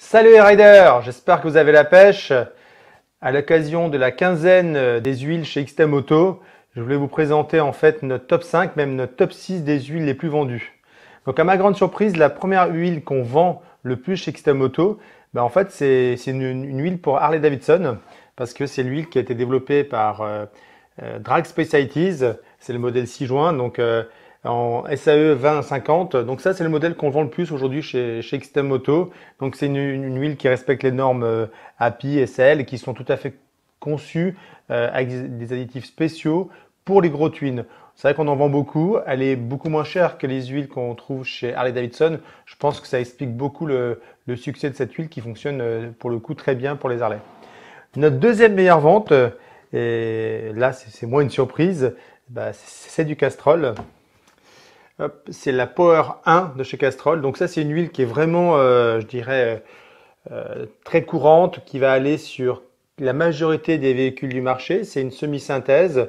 Salut les riders, j'espère que vous avez la pêche. À l'occasion de la quinzaine des huiles chez XT Moto, je voulais vous présenter en fait notre top 5, même notre top 6 des huiles les plus vendues. Donc à ma grande surprise, la première huile qu'on vend le plus chez XT Moto, ben en fait c'est une, huile pour Harley Davidson, parce que c'est l'huile qui a été développée par euh, euh, Drag Specialities, c'est le modèle 6 juin, donc euh, en SAE 2050. Donc ça, c'est le modèle qu'on vend le plus aujourd'hui chez, chez Moto. Donc c'est une, huile qui respecte les normes euh, API, SL, qui sont tout à fait conçues euh, avec des additifs spéciaux pour les gros twins. C'est vrai qu'on en vend beaucoup. Elle est beaucoup moins chère que les huiles qu'on trouve chez Harley Davidson. Je pense que ça explique beaucoup le, succès de cette huile qui fonctionne euh, pour le coup très bien pour les Harley. Notre deuxième meilleure vente, et là c'est moins une surprise, bah, c'est du Castrol c'est la Power 1 de chez Castrol. Donc ça, c'est une huile qui est vraiment, euh, je dirais, euh, euh, très courante, qui va aller sur la majorité des véhicules du marché. C'est une semi-synthèse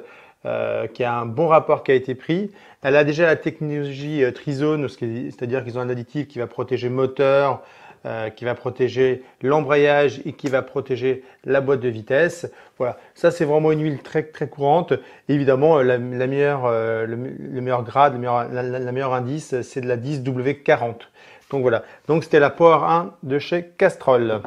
qui a un bon rapport qui a été pris. Elle a déjà la technologie Trizone, c'est-à-dire qu'ils ont un additif qui va protéger moteur, euh, qui va protéger l'embrayage et qui va protéger la boîte de vitesse. Voilà, ça c'est vraiment une huile très très courante. évidemment, euh, la, meilleure, euh, le, meilleur grade, le meilleur, la, meilleure indice, c'est de la 10W40. Donc voilà, donc c'était la Power 1 de chez Castrol.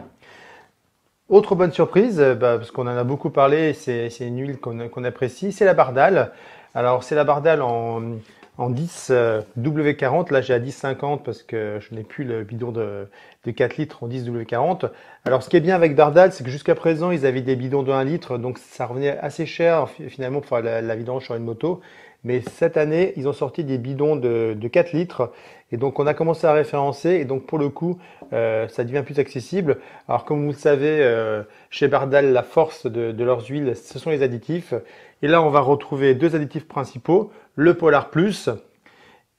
Autre bonne surprise, bah, parce qu'on en a beaucoup parlé, c'est une huile qu'on apprécie, c'est la Bardale. Alors c'est la Bardale en en 10 euh, W40, là j'ai à 10W50 parce que je n'ai plus le bidon de, 4 litres en 10 W40. Alors ce qui est bien avec Bardal, c'est que jusqu'à présent ils avaient des bidons de 1 litre, donc ça revenait assez cher finalement pour la, vidange sur une moto. Mais cette année, ils ont sorti des bidons de, 4 litres. Et donc, on a commencé à référencer. Et donc, pour le coup, euh, ça devient plus accessible. Alors, comme vous le savez, euh, chez Bardal, la force de leurs huiles, ce sont les additifs. Et là, on va retrouver deux additifs principaux, le Polar Plus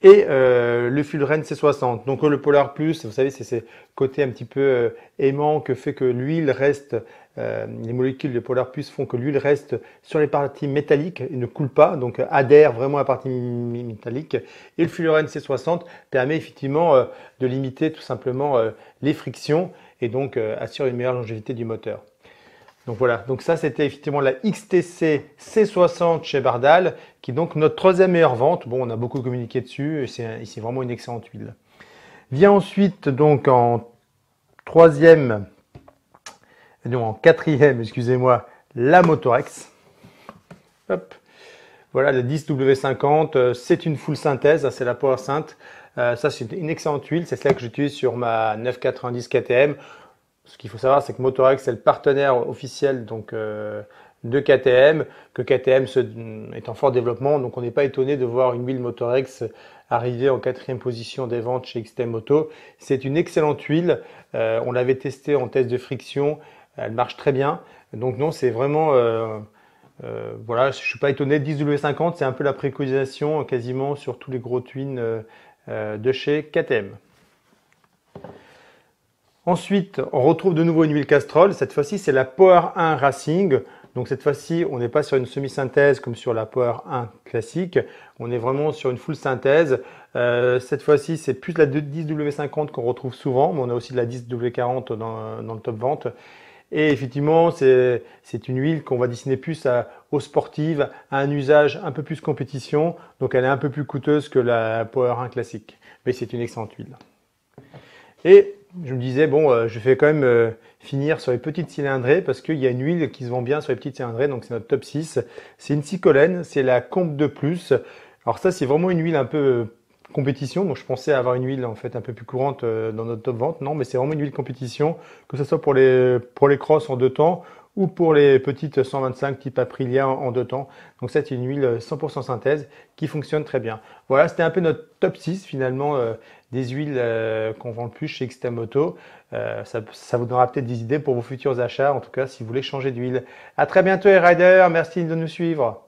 et euh, le Fulren C60. Donc le Polar Plus, vous savez, c'est ce côté un petit peu euh, aimant que fait que l'huile reste, euh, les molécules de Polar Plus font que l'huile reste sur les parties métalliques et ne coule pas, donc adhère vraiment à la partie métallique. Et le Fulren C60 permet effectivement de limiter tout simplement les frictions et donc assure une meilleure longévité du moteur. Donc voilà, donc ça c'était effectivement la XTC C60 chez Bardal, qui est donc notre troisième meilleure vente. Bon, on a beaucoup communiqué dessus, et c'est vraiment une excellente huile. Vient ensuite donc en troisième, non en quatrième, excusez-moi, la Motorex. Hop. Voilà, la 10W50, euh, c'est une full synthèse, c'est la Power Synth. Euh, ça, c'est une excellente huile. C'est celle que j'utilise sur ma 990 KTM ce qu'il faut savoir, c'est que Motorex, est le partenaire officiel donc, euh, de KTM, que KTM mm, est en fort développement, donc on n'est pas étonné de voir une huile Motorex arriver en quatrième position des ventes chez XTM Moto. C'est une excellente huile, euh, on l'avait testée en test de friction, elle marche très bien. Donc non, c'est vraiment... Euh, voilà, je ne suis pas étonné, 10W50, c'est un peu la préconisation quasiment sur tous les gros twins de chez KTM. Ensuite, on retrouve de nouveau une huile castrol. Cette fois-ci, c'est la Power 1 Racing. Donc cette fois-ci, on n'est pas sur une semi-synthèse comme sur la Power 1 classique. On est vraiment sur une full synthèse. Euh, cette fois-ci, c'est plus la 10W50 qu'on retrouve souvent, mais on a aussi de la 10W40 dans, dans le top vente. Et effectivement, c'est une huile qu'on va dessiner plus à, aux sportives, à un usage un peu plus compétition. Donc elle est un peu plus coûteuse que la Power 1 classique. Mais c'est une excellente huile. Et je me disais, bon, euh, je vais quand même euh, finir sur les petites cylindrées parce qu'il y a une huile qui se vend bien sur les petites cylindrées, donc c'est notre top 6. C'est une Cicolène, c'est la Combe de Plus. Alors ça, c'est vraiment une huile un peu euh, compétition, donc je pensais avoir une huile en fait un peu plus courante dans notre top vente. Non, mais c'est vraiment une huile compétition, que ce soit pour les, pour les crosses en deux temps ou pour les petites 125 type Aprilia en, deux temps. Donc c'est une huile 100% euh, synthèse qui fonctionne très bien. Voilà, c'était un peu notre top 6 finalement euh, des huiles euh, qu'on vend le plus chez Xtamoto. ça, vous donnera peut-être des idées pour vos futurs achats, en tout cas si vous voulez changer d'huile. À très bientôt les riders, merci de nous suivre.